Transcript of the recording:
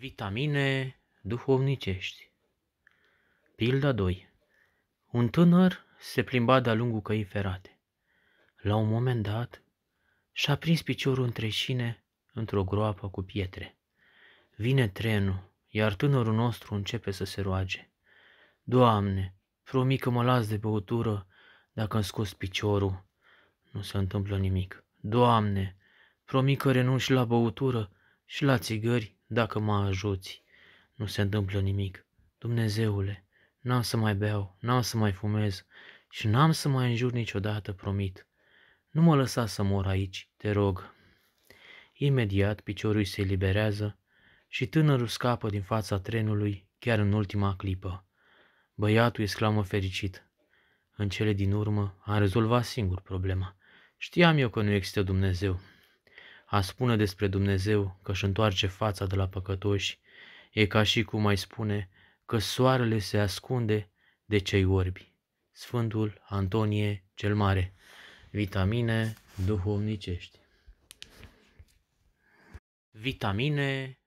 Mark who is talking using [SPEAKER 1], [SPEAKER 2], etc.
[SPEAKER 1] Vitamine duhovnicești Pilda 2 Un tânăr se plimba de-a lungul căii ferate. La un moment dat, și-a prins piciorul între șine într-o groapă cu pietre. Vine trenul, iar tânărul nostru începe să se roage. Doamne, promi că mă las de băutură dacă îmi scos piciorul. Nu se întâmplă nimic. Doamne, promi că renunși la băutură și la țigări dacă mă ajuți. Nu se întâmplă nimic. Dumnezeule, n-am să mai beau, n-am să mai fumez și n-am să mai înjur niciodată, promit. Nu mă lăsa să mor aici, te rog. Imediat piciorul se eliberează și tânărul scapă din fața trenului chiar în ultima clipă. Băiatul exclamă fericit. În cele din urmă am rezolvat singur problema. Știam eu că nu există Dumnezeu. A spune despre Dumnezeu că își întoarce fața de la păcătoși e ca și cum mai spune că soarele se ascunde de cei orbi. Sfântul Antonie cel Mare Vitamine duhovnicești Vitamine